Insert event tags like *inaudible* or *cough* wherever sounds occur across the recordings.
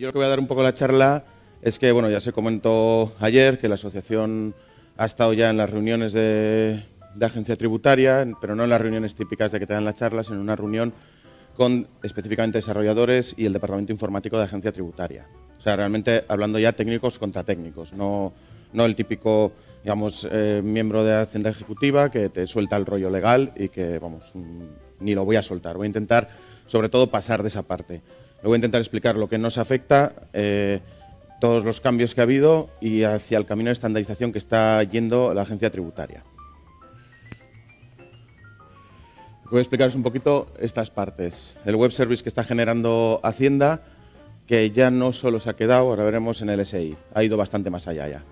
Yo lo que voy a dar un poco la charla es que, bueno, ya se comentó ayer que la asociación ha estado ya en las reuniones de, agencia tributaria, pero no en las reuniones típicas de que te dan las charlas, sino en una reunión con específicamente desarrolladores y el departamento informático de agencia tributaria. O sea, realmente hablando ya técnicos contra técnicos, no, el típico, digamos, eh, miembro de Hacienda Ejecutiva que te suelta el rollo legal y que, vamos, mm, ni lo voy a soltar. Voy a intentar, sobre todo, pasar de esa parte voy a intentar explicar lo que nos afecta, eh, todos los cambios que ha habido y hacia el camino de estandarización que está yendo la agencia tributaria. Voy a explicaros un poquito estas partes. El web service que está generando Hacienda, que ya no solo se ha quedado, ahora veremos en el SI, ha ido bastante más allá ya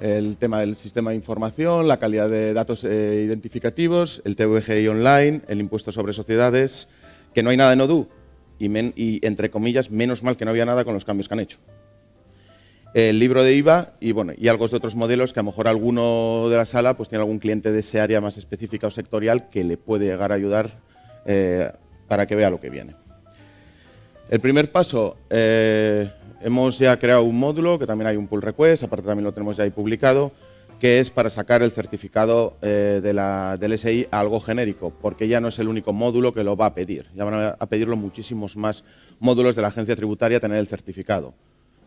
el tema del sistema de información, la calidad de datos eh, identificativos, el TVGI online, el impuesto sobre sociedades, que no hay nada en ODU, y, entre comillas, menos mal que no había nada con los cambios que han hecho. El libro de IVA y, bueno, y algo de otros modelos que a lo mejor alguno de la sala pues, tiene algún cliente de ese área más específica o sectorial que le puede llegar a ayudar eh, para que vea lo que viene. El primer paso, eh, hemos ya creado un módulo, que también hay un pull request, aparte también lo tenemos ya ahí publicado, que es para sacar el certificado eh, del SI a algo genérico, porque ya no es el único módulo que lo va a pedir. Ya van a pedirlo muchísimos más módulos de la agencia tributaria tener el certificado.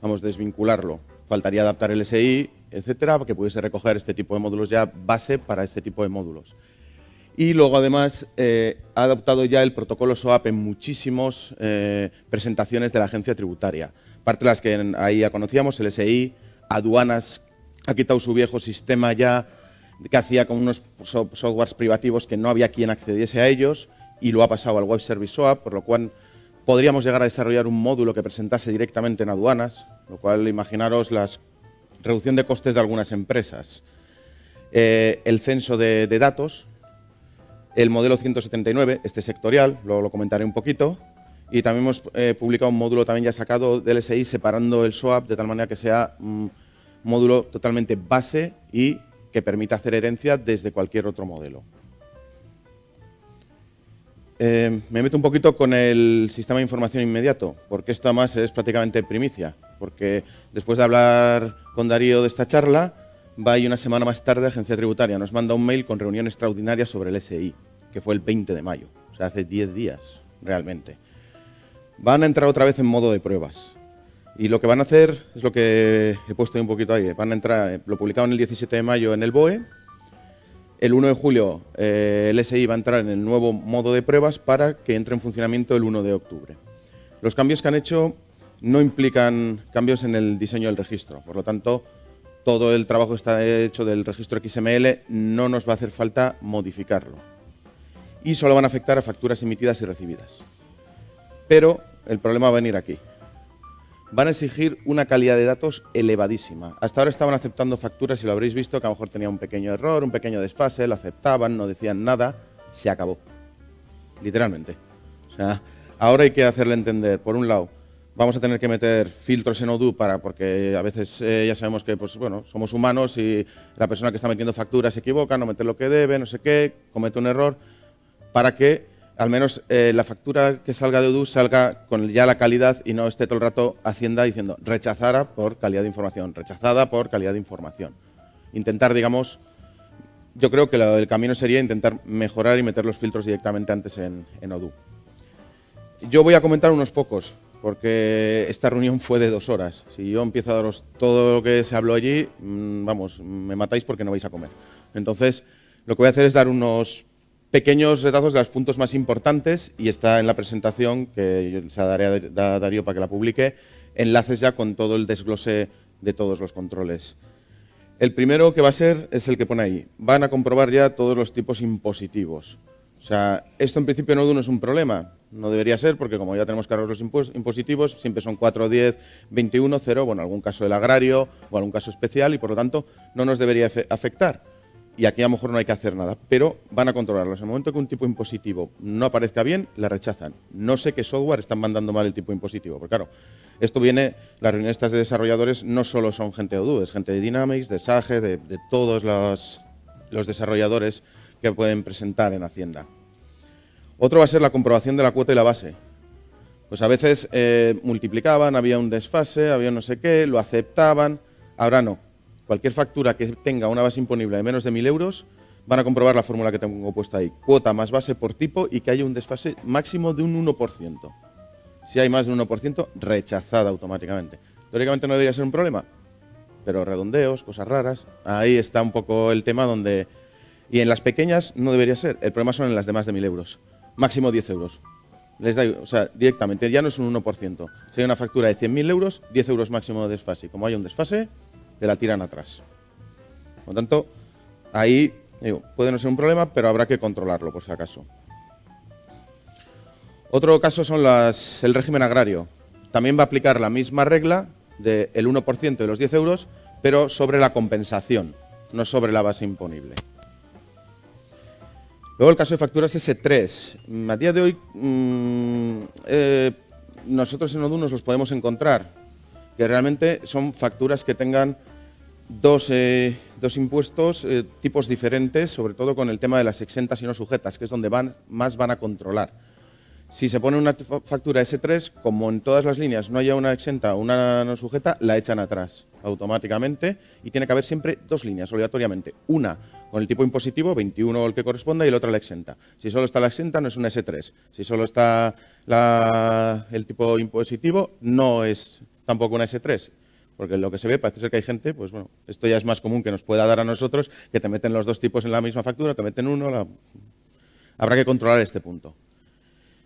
Vamos, a desvincularlo. Faltaría adaptar el SI, etcétera, que pudiese recoger este tipo de módulos ya base para este tipo de módulos. Y luego, además, eh, ha adoptado ya el protocolo SOAP en muchísimas eh, presentaciones de la agencia tributaria. Parte de las que ahí ya conocíamos, el SI, aduanas ha quitado su viejo sistema ya que hacía con unos softwares privativos que no había quien accediese a ellos y lo ha pasado al Web Service SOAP, por lo cual podríamos llegar a desarrollar un módulo que presentase directamente en aduanas, lo cual imaginaros la reducción de costes de algunas empresas, eh, el censo de, datos, el modelo 179, este sectorial, luego lo comentaré un poquito, y también hemos eh, publicado un módulo también ya sacado del SI separando el SOAP de tal manera que sea... Mm, módulo totalmente base y que permita hacer herencia desde cualquier otro modelo. Eh, me meto un poquito con el sistema de información inmediato, porque esto además es prácticamente primicia, porque después de hablar con Darío de esta charla, va y una semana más tarde la Agencia Tributaria nos manda un mail con reunión extraordinaria sobre el SI, que fue el 20 de mayo, o sea, hace 10 días realmente. Van a entrar otra vez en modo de pruebas. Y lo que van a hacer es lo que he puesto un poquito ahí. Van a entrar, eh, lo publicaron el 17 de mayo en el BOE. El 1 de julio eh, el SI va a entrar en el nuevo modo de pruebas para que entre en funcionamiento el 1 de octubre. Los cambios que han hecho no implican cambios en el diseño del registro. Por lo tanto, todo el trabajo que está hecho del registro XML no nos va a hacer falta modificarlo. Y solo van a afectar a facturas emitidas y recibidas. Pero el problema va a venir aquí van a exigir una calidad de datos elevadísima. Hasta ahora estaban aceptando facturas, y lo habréis visto, que a lo mejor tenía un pequeño error, un pequeño desfase, lo aceptaban, no decían nada, se acabó. Literalmente. O sea, ahora hay que hacerle entender, por un lado, vamos a tener que meter filtros en Odoo para, porque a veces eh, ya sabemos que pues, bueno, somos humanos y la persona que está metiendo facturas se equivoca, no mete lo que debe, no sé qué, comete un error, para que al menos eh, la factura que salga de Odu salga con ya la calidad y no esté todo el rato Hacienda diciendo rechazada por calidad de información, rechazada por calidad de información. Intentar, digamos, yo creo que el camino sería intentar mejorar y meter los filtros directamente antes en, en ODU. Yo voy a comentar unos pocos, porque esta reunión fue de dos horas. Si yo empiezo a daros todo lo que se habló allí, mm, vamos, me matáis porque no vais a comer. Entonces, lo que voy a hacer es dar unos pequeños retazos de los puntos más importantes y está en la presentación, que se daré a Darío para que la publique, enlaces ya con todo el desglose de todos los controles. El primero que va a ser es el que pone ahí. Van a comprobar ya todos los tipos impositivos. O sea, esto en principio no, es un problema. No debería ser porque como ya tenemos cargos impositivos, siempre son 4, 10, 21, 0, bueno, algún caso del agrario o algún caso especial y por lo tanto no nos debería afectar y aquí a lo mejor no hay que hacer nada, pero van a controlarlos. En el momento que un tipo impositivo no aparezca bien, la rechazan. No sé qué software están mandando mal el tipo impositivo, porque claro, esto viene, las reuniones de desarrolladores no solo son gente de Odoo, es gente de Dynamics, de Sage, de, todos los, desarrolladores que pueden presentar en Hacienda. Otro va a ser la comprobación de la cuota y la base. Pues a veces eh, multiplicaban, había un desfase, había no sé qué, lo aceptaban, ahora no cualquier factura que tenga una base imponible de menos de 1.000 euros, van a comprobar la fórmula que tengo puesta ahí. Cuota más base por tipo y que haya un desfase máximo de un 1%. Si hay más de un 1%, rechazada automáticamente. Teóricamente no debería ser un problema, pero redondeos, cosas raras. Ahí está un poco el tema donde... Y en las pequeñas no debería ser. El problema son en las de más de 1.000 euros. Máximo 10 euros. Les o sea, directamente, ya no es un 1%. Si hay una factura de 100.000 euros, 10 euros máximo de desfase. Como hay un desfase, la tiran atrás. Por lo tanto, ahí puede no ser un problema, pero habrá que controlarlo por si acaso. Otro caso son el régimen agrario. También va a aplicar la misma regla del 1% de los 10 euros, pero sobre la compensación, no sobre la base imponible. Luego el caso de facturas S3. Mm, a día de hoy mm, eh, nosotros en ODU nos los podemos encontrar, que realmente son facturas que tengan dos, eh, dos impuestos, eh, tipos diferentes, sobre todo con el tema de las exentas y no sujetas, que es donde van, más van a controlar. Si se pone una factura S3, como en todas las líneas no haya una exenta o una no sujeta, la echan atrás automáticamente y tiene que haber siempre dos líneas obligatoriamente. Una con el tipo impositivo, 21 el que corresponda, y la otra la exenta. Si solo está la exenta, no es una S3. Si solo está el tipo impositivo, no es tampoco una S3. Porque lo que se ve parece ser que hay gente, pues bueno, esto ya es más común que nos pueda dar a nosotros, que te meten los dos tipos en la misma factura, te meten uno, habrá que controlar este punto.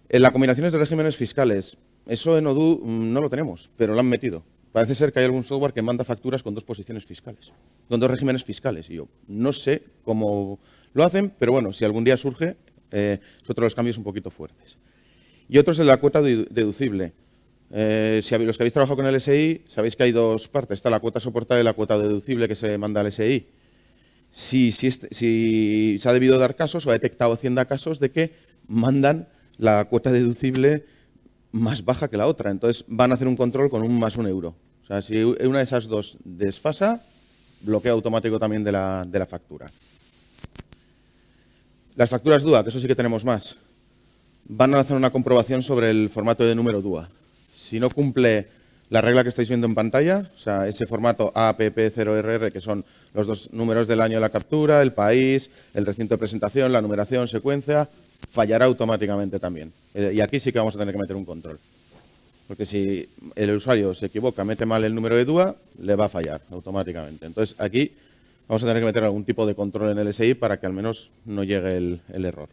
En las combinaciones de regímenes fiscales, eso en ODU mm, no lo tenemos, pero lo han metido. Parece ser que hay algún software que manda facturas con dos posiciones fiscales, con dos regímenes fiscales. Y yo no sé cómo lo hacen, pero bueno, si algún día surge, eh, es otro los cambios un poquito fuertes. Y otro es la cuota deducible. Eh, si los que habéis trabajado con el SI, sabéis que hay dos partes. Está la cuota soportada y la cuota deducible que se manda al SI. Este, si, se ha debido dar casos o ha detectado Hacienda casos de que mandan la cuota deducible más baja que la otra. Entonces van a hacer un control con un más un euro. O sea, si una de esas dos desfasa, bloquea automático también de la, de la factura. Las facturas DUA, que eso sí que tenemos más, van a hacer una comprobación sobre el formato de número DUA si no cumple la regla que estáis viendo en pantalla, o sea, ese formato APP0RR, que son los dos números del año de la captura, el país, el recinto de presentación, la numeración, secuencia, fallará automáticamente también. Eh, y aquí sí que vamos a tener que meter un control. Porque si el usuario se equivoca, mete mal el número de DUA, le va a fallar automáticamente. Entonces, aquí vamos a tener que meter algún tipo de control en el SI para que al menos no llegue el, el error.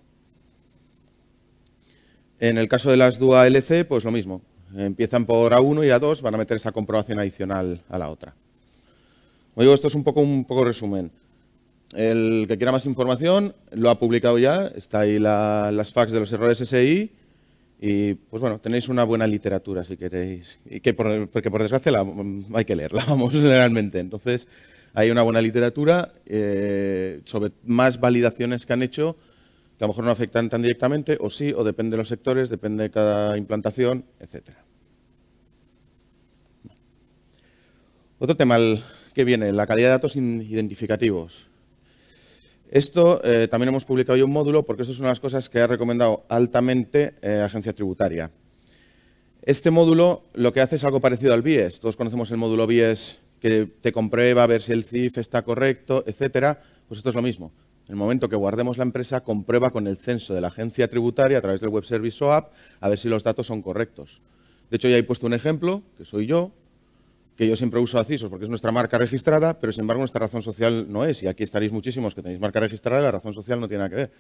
En el caso de las DUA LC, pues lo mismo. Empiezan por A1 y A2, van a meter esa comprobación adicional a la otra. Como digo, esto es un poco un poco resumen. El que quiera más información lo ha publicado ya, está ahí las fax de los errores SI y pues bueno, tenéis una buena literatura si queréis, y que por, porque por desgracia la, hay que leerla, *laughs* vamos, generalmente. Entonces hay una buena literatura eh, sobre más validaciones que han hecho que a lo mejor no afectan tan directamente o sí, o depende de los sectores, depende de cada implantación, etcétera. Otro tema que viene, la calidad de datos identificativos. Esto eh, también hemos publicado hoy un módulo porque esto es una de las cosas que ha recomendado altamente la eh, Agencia Tributaria. Este módulo lo que hace es algo parecido al BIES. Todos conocemos el módulo BIES que te comprueba a ver si el CIF está correcto, etcétera. Pues esto es lo mismo. En el momento que guardemos la empresa, comprueba con el censo de la agencia tributaria a través del web service a ver si los datos son correctos. De hecho, ya he puesto un ejemplo, que soy yo, que yo siempre uso a porque es nuestra marca registrada, pero sin embargo nuestra razón social no es. Y aquí estaréis muchísimos que tenéis marca registrada y la razón social no tiene nada que ver.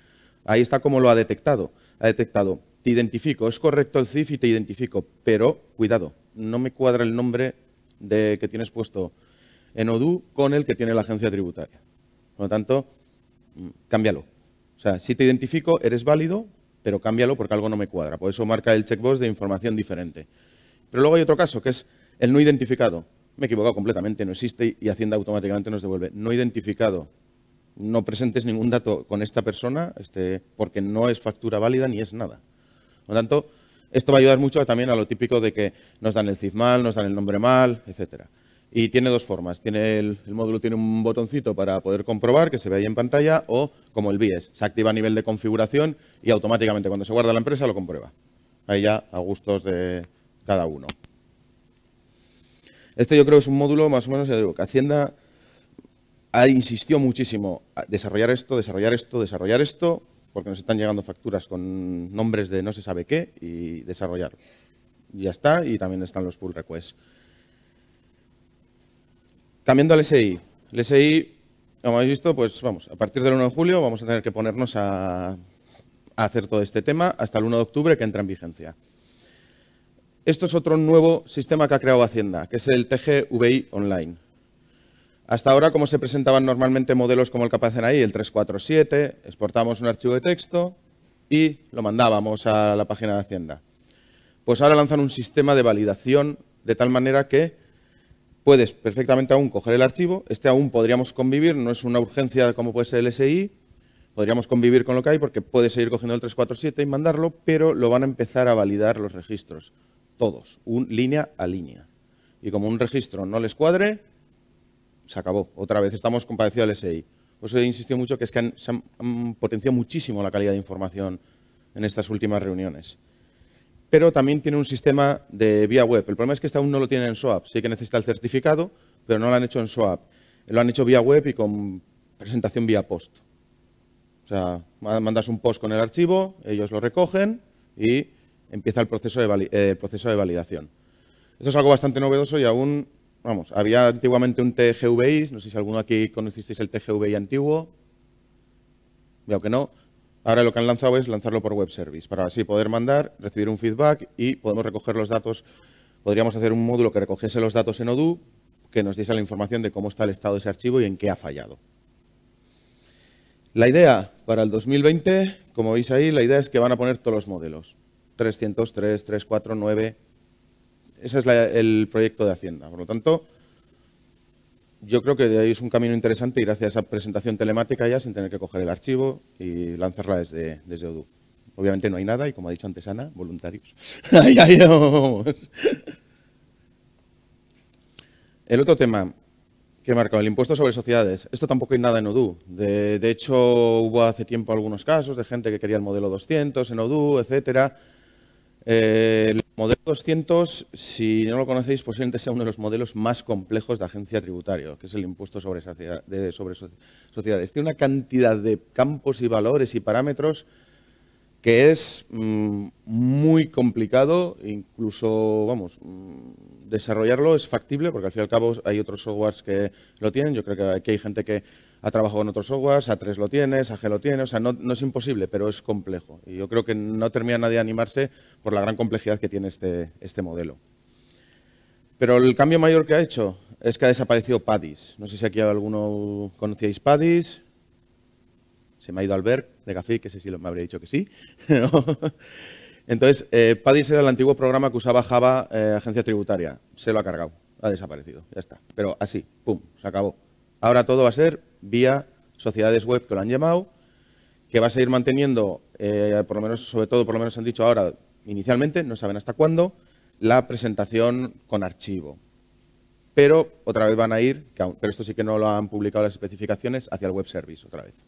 Ahí está como lo ha detectado. Ha detectado, te identifico, es correcto el CIF y te identifico, pero cuidado, no me cuadra el nombre de, que tienes puesto en ODU con el que tiene la agencia tributaria. Por lo tanto, mm, cámbialo. O sea, si te identifico, eres válido, pero cámbialo porque algo no me cuadra. Por eso marca el checkbox de información diferente. Pero luego hay otro caso, que es el no identificado. Me he equivocado completamente, no existe y Hacienda automáticamente nos devuelve. No identificado. No presentes ningún dato con esta persona este, porque no es factura válida ni es nada. Por lo tanto, esto va a ayudar mucho también a lo típico de que nos dan el CIF mal, nos dan el nombre mal, etcétera. Y tiene dos formas. Tiene el, módulo tiene un botoncito para poder comprobar que se ve ahí en pantalla o como el BIES. Se activa a nivel de configuración y automáticamente cuando se guarda la empresa lo comprueba. Ahí ya a gustos de cada uno. Este yo creo que es un módulo más o menos, ya digo, que Hacienda ha, insistió muchísimo en desarrollar esto, desarrollar esto, desarrollar esto, porque nos están llegando facturas con nombres de no se sabe qué y desarrollar. Ya está, y también están los pull requests. Cambiando al SI. El SI, como habéis visto, pues vamos, a partir del 1 de julio vamos a tener que ponernos a hacer todo este tema hasta el 1 de octubre que entra en vigencia. Esto es otro nuevo sistema que ha creado Hacienda, que es el TGVI Online. Hasta ahora, como se presentaban normalmente modelos como el que aparecen ahí, el 347, exportábamos un archivo de texto y lo mandábamos a la página de Hacienda. Pues ahora lanzan un sistema de validación de tal manera que puedes perfectamente aún coger el archivo, este aún podríamos convivir, no es una urgencia como puede ser el SI, podríamos convivir con lo que hay porque puede seguir cogiendo el 347 y mandarlo, pero lo van a empezar a validar los registros, todos, un, línea a línea. Y como un registro no les cuadre, se acabó. Otra vez estamos compadecidos al SI. eso he insistido mucho que es que se han, potenciado muchísimo la calidad de información en estas últimas reuniones. Pero también tiene un sistema de vía web. El problema es que este aún no lo tiene en SOAP. Sí que necesita el certificado, pero no lo han hecho en SOAP. Lo han hecho vía web y con presentación vía post. O sea, mandas un post con el archivo, ellos lo recogen y empieza eh, el proceso de, validación. Esto es algo bastante novedoso y aún, vamos, había antiguamente un TGVI, no sé si alguno aquí conocisteis el TGVI antiguo, veo que no. Ahora lo que han lanzado es lanzarlo por web service, para así poder mandar, recibir un feedback y podemos recoger los datos. Podríamos hacer un módulo que recogiese los datos en Odoo, que nos diese la información de cómo está el estado de ese archivo y en qué ha fallado. La idea para el 2020, como veis ahí, la idea es que van a poner todos los modelos. 303, 4, 9. Ese es el proyecto de Hacienda. Por lo tanto, yo creo que de es un camino interesante ir hacia esa presentación telemática ya sin tener que coger el archivo y lanzarla desde, desde Odoo. Obviamente no hay nada y, como ha dicho antes Ana, voluntarios. *laughs* El otro tema, ¿Qué marcó? el impuesto sobre sociedades. Esto tampoco hay nada en ODU. De, hecho, hubo hace tiempo algunos casos de gente que quería el modelo 200 en ODU, etcétera. Eh, el modelo 200, si no lo conocéis, posiblemente sea uno de los modelos más complejos de agencia tributaria, que es el impuesto sobre, sociedades. Tiene una cantidad de campos y valores y parámetros que es mm, muy complicado, incluso, vamos, mm, desarrollarlo es factible, porque al fin y al cabo hay otros softwares que lo tienen, yo creo que aquí hay gente que ha trabajado en otros softwares, A3 lo tiene, SAG lo tiene, o sea, no, es imposible, pero es complejo. Y yo creo que no termina nadie de animarse por la gran complejidad que tiene este, este modelo. Pero el cambio mayor que ha hecho es que ha desaparecido PADIS. No sé si aquí alguno conocíais PADIS, se me ha ido Albert de Café, que sé si me habría dicho que sí. *laughs* Entonces, eh, Padis era el antiguo programa que usaba Java eh, Agencia Tributaria. Se lo ha cargado, ha desaparecido, ya está. Pero así, pum, se acabó. Ahora todo va a ser vía sociedades web que lo han llamado, que va a seguir manteniendo, eh, por lo menos, sobre todo, por lo menos han dicho ahora, inicialmente, no saben hasta cuándo, la presentación con archivo. Pero otra vez van a ir, pero esto sí que no lo han publicado las especificaciones, hacia el web service otra vez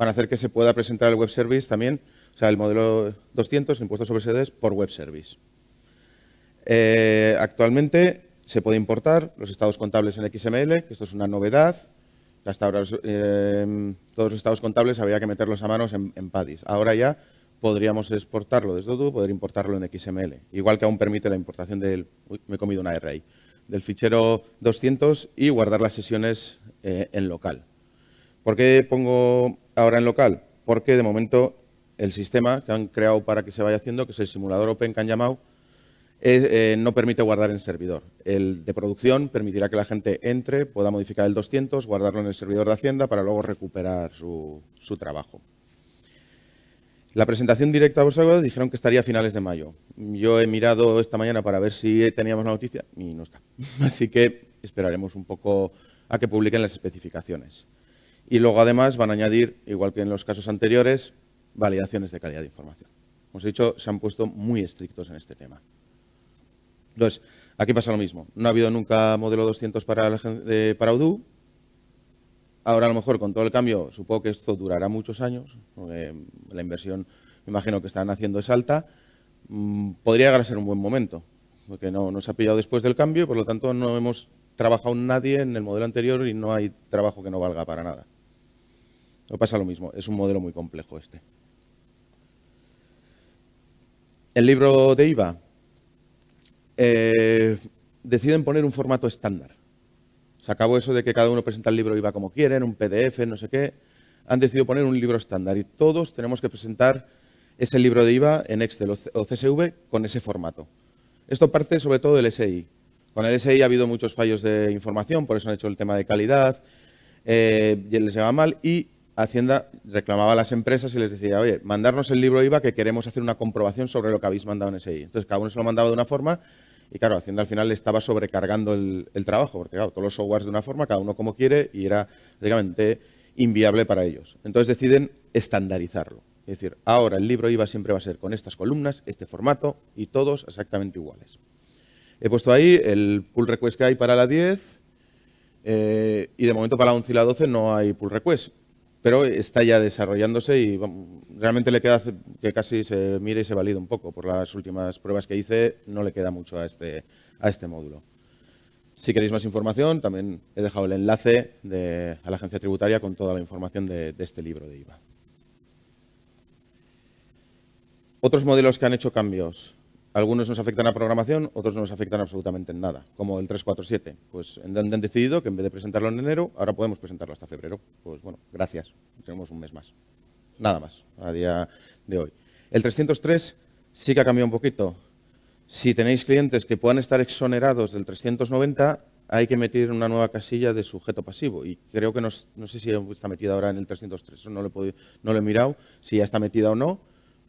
van a hacer que se pueda presentar el web service también, o sea, el modelo 200, impuestos sobre sedes, por web service. Eh, actualmente se puede importar los estados contables en XML, que esto es una novedad. Hasta ahora eh, todos los estados contables había que meterlos a manos en, en PADIS. Ahora ya podríamos exportarlo desde Odoo, poder importarlo en XML, igual que aún permite la importación del... me he comido una R del fichero 200 y guardar las sesiones eh, en local. ¿Por qué pongo ahora en local, porque de momento el sistema que han creado para que se vaya haciendo, que es el simulador Open que han eh, no permite guardar en servidor. El de producción permitirá que la gente entre, pueda modificar el 200, guardarlo en el servidor de Hacienda para luego recuperar su, su trabajo. La presentación directa a vosotros dijeron que estaría a finales de mayo. Yo he mirado esta mañana para ver si teníamos la noticia y no está. *laughs* Así que esperaremos un poco a que publiquen las especificaciones. Y luego además van a añadir, igual que en los casos anteriores, validaciones de calidad de información. Como os he dicho, se han puesto muy estrictos en este tema. Entonces, aquí pasa lo mismo. No ha habido nunca modelo 200 para, de, Ahora, a lo mejor, con todo el cambio, supongo que esto durará muchos años. la inversión, me imagino que están haciendo es alta. Mm, podría llegar a ser un buen momento, porque no nos ha pillado después del cambio y, por lo tanto, no hemos trabajado nadie en el modelo anterior y no hay trabajo que no valga para nada. No pasa lo mismo, es un modelo muy complejo este. El libro de IVA. Eh, deciden poner un formato estándar. Se acabó eso de que cada uno presenta el libro IVA como quieren, un PDF, no sé qué. Han decidido poner un libro estándar y todos tenemos que presentar ese libro de IVA en Excel o CSV con ese formato. Esto parte sobre todo del SI. Con el SI ha habido muchos fallos de información, por eso han hecho el tema de calidad, eh, y les va mal y Hacienda reclamaba a las empresas y les decía, oye, mandarnos el libro IVA que queremos hacer una comprobación sobre lo que habéis mandado en ese I. Entonces, cada uno se lo mandaba de una forma y, claro, Hacienda al final le estaba sobrecargando el, trabajo, porque, claro, todos los softwares de una forma, cada uno como quiere, y era prácticamente inviable para ellos. Entonces deciden estandarizarlo. Es decir, ahora el libro IVA siempre va a ser con estas columnas, este formato y todos exactamente iguales. He puesto ahí el pull request que hay para la 10 eh, y de momento para la 11 y la 12 no hay pull request pero está ya desarrollándose y realmente le queda que casi se mire y se valide un poco. Por las últimas pruebas que hice, no le queda mucho a este, a este módulo. Si queréis más información, también he dejado el enlace de, a la agencia tributaria con toda la información de este libro de IVA. Otros modelos que han hecho cambios. Algunos nos afectan a programación, otros no nos afectan absolutamente en nada, como el 347. Pues han decidido que en vez de presentarlo en enero, ahora podemos presentarlo hasta febrero. Pues bueno, gracias, tenemos un mes más. Nada más, a día de hoy. El 303 sí que ha cambiado un poquito. Si tenéis clientes que puedan estar exonerados del 390, hay que meter una nueva casilla de sujeto pasivo. Y creo que no, sé si está metida ahora en el 303, eso no no lo he mirado, si ya está metida o no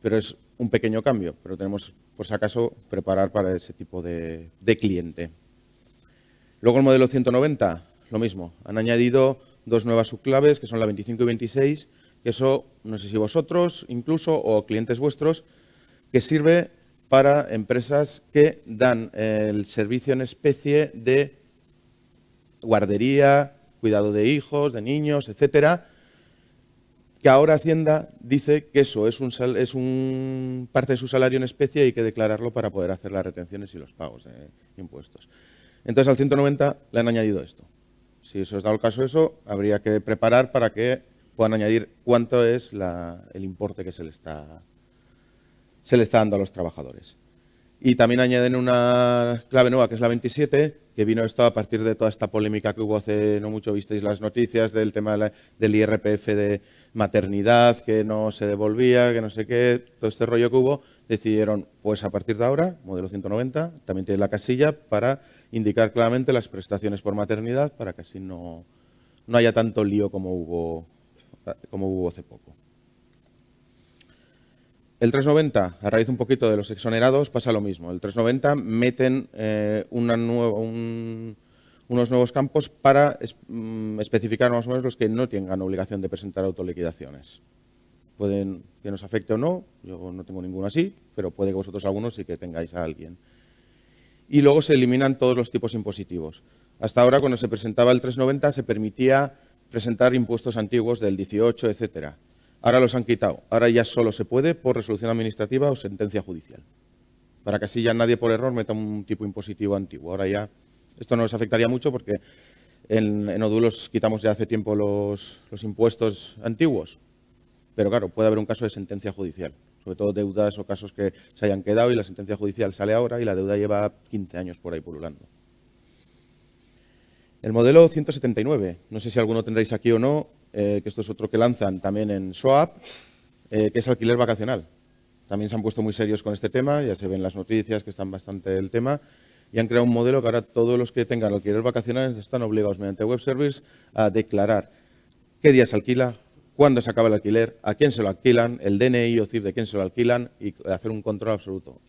pero es un pequeño cambio, pero tenemos, por si acaso, preparar para ese tipo de, cliente. Luego el modelo 190, lo mismo. Han añadido dos nuevas subclaves, que son la 25 y 26, que eso, no sé si vosotros incluso, o clientes vuestros, que sirve para empresas que dan eh, el servicio en especie de guardería, cuidado de hijos, de niños, etcétera, que ahora Hacienda dice que eso es un, parte de su salario en especie y hay que declararlo para poder hacer las retenciones y los pagos de impuestos. Entonces al 190 le han añadido esto. Si eso es dado el caso eso, habría que preparar para que puedan añadir cuánto es el importe que se le, está, se le está dando a los trabajadores. Y también añaden una clave nueva, que es la 27, que vino esto a partir de toda esta polémica que hubo hace no mucho, visteis las noticias del tema del IRPF de maternidad, que no se devolvía, que no sé qué, todo este rollo que hubo, decidieron, pues a partir de ahora, modelo 190, también tiene la casilla para indicar claramente las prestaciones por maternidad para que así no, no haya tanto lío como hubo, como hubo hace poco. El 390, a raíz un poquito de los exonerados, pasa lo mismo. El 390 meten eh, unos nuevos campos para mm, especificar más o menos los que no tengan obligación de presentar autoliquidaciones. Pueden que nos afecte o no, yo no tengo ninguno así, pero puede que vosotros algunos sí que tengáis a alguien. Y luego se eliminan todos los tipos impositivos. Hasta ahora, cuando se presentaba el 390, se permitía presentar impuestos antiguos del 18, etcétera Ahora los han quitado. Ahora ya solo se puede por resolución administrativa o sentencia judicial. Para que así ya nadie por error meta un tipo impositivo antiguo. Ahora ya esto no nos afectaría mucho porque en, Odulos quitamos ya hace tiempo los, los impuestos antiguos. Pero claro, puede haber un caso de sentencia judicial. Sobre todo deudas o casos que se hayan quedado y la sentencia judicial sale ahora y la deuda lleva 15 años por ahí pululando. El modelo 179, no sé si alguno tendréis aquí o no, eh, que esto es otro que lanzan también en SOAP, eh, que es alquiler vacacional. También se han puesto muy serios con este tema, ya se ven las noticias que están bastante del tema, y han creado un modelo que ahora todos los que tengan alquiler vacacional están obligados mediante web service a declarar qué día se alquila, cuándo se acaba el alquiler, a quién se lo alquilan, el DNI o CIF de quién se lo alquilan y hacer un control absoluto.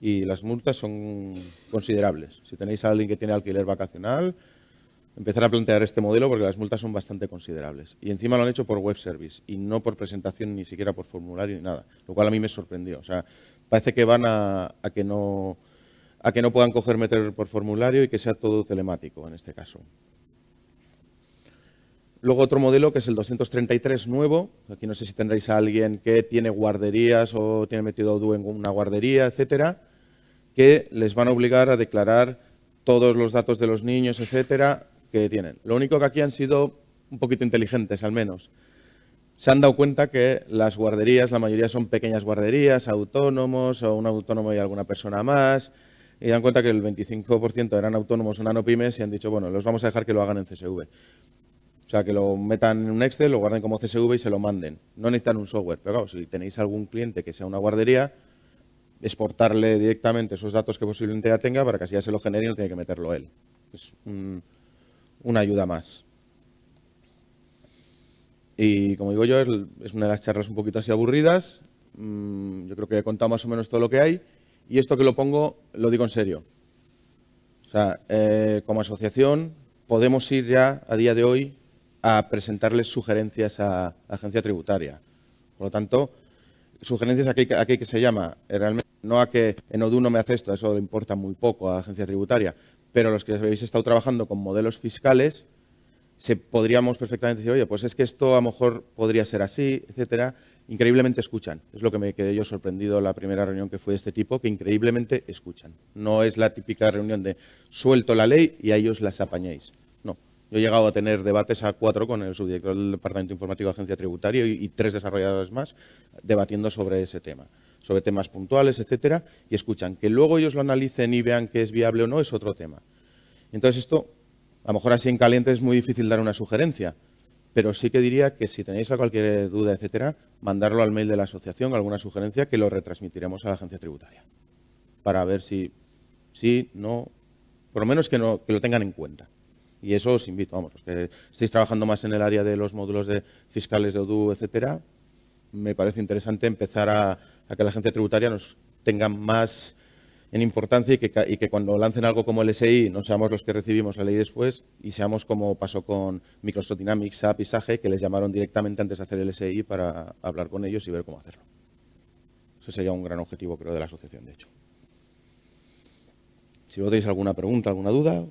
Y las multas son considerables. Si tenéis a alguien que tiene alquiler vacacional, empezar a plantear este modelo porque las multas son bastante considerables. Y encima lo han hecho por web service y no por presentación ni siquiera por formulario ni nada, lo cual a mí me sorprendió. O sea, parece que van a, que, no, a que no puedan coger meter por formulario y que sea todo telemático en este caso. Luego otro modelo que es el 233 nuevo. Aquí no sé si tendréis a alguien que tiene guarderías o tiene metido DU en una guardería, etcétera, que les van a obligar a declarar todos los datos de los niños, etcétera, que tienen. Lo único que aquí han sido un poquito inteligentes, al menos. Se han dado cuenta que las guarderías, la mayoría son pequeñas guarderías, autónomos o un autónomo y alguna persona más, y dan cuenta que el 25% eran autónomos o nanopymes y han dicho, bueno, los vamos a dejar que lo hagan en CSV. O sea, que lo metan en un Excel, lo guarden como CSV y se lo manden. No necesitan un software, pero claro, si tenéis algún cliente que sea una guardería, exportarle directamente esos datos que posiblemente ya tenga para que así ya se lo genere y no tiene que meterlo él. Es un una ayuda más. Y como digo yo, es, una de las charlas un poquito así aburridas. Mm, yo creo que he contado más o menos todo lo que hay. Y esto que lo pongo, lo digo en serio. O sea, eh, como asociación podemos ir ya a día de hoy a presentarles sugerencias a, la agencia tributaria. Por lo tanto, sugerencias aquí, qué que se llama, eh, realmente no a que en no me hace esto, eso le importa muy poco a la agencia tributaria, pero los que habéis estado trabajando con modelos fiscales, se podríamos perfectamente decir, oye, pues es que esto a lo mejor podría ser así, etcétera. Increíblemente escuchan. Es lo que me quedé yo sorprendido la primera reunión que fue de este tipo, que increíblemente escuchan. No es la típica reunión de suelto la ley y a ellos las apañáis. No. Yo he llegado a tener debates a cuatro con el subdirector del Departamento Informático de Agencia Tributaria y tres desarrolladores más debatiendo sobre ese tema sobre temas puntuales, etcétera, y escuchan. Que luego ellos lo analicen y vean que es viable o no es otro tema. Entonces esto, a lo mejor así en caliente es muy difícil dar una sugerencia, pero sí que diría que si tenéis cualquier duda, etcétera, mandarlo al mail de la asociación, alguna sugerencia, que lo retransmitiremos a la agencia tributaria, para ver si sí, no, por lo menos que, no, que lo tengan en cuenta. Y eso os invito, vamos, los que estéis trabajando más en el área de los módulos de fiscales de ODU, etcétera, me parece interesante empezar a, que la agencia tributaria nos tenga más en importancia y que, cuando lancen algo como el SI no seamos los que recibimos la ley después y seamos como pasó con Microsoft Dynamics, SAP y SAGE, que les llamaron directamente antes de hacer el SI para hablar con ellos y ver cómo hacerlo. Ese sería un gran objetivo, creo, de la asociación, de hecho. Si vos tenéis alguna pregunta, alguna duda,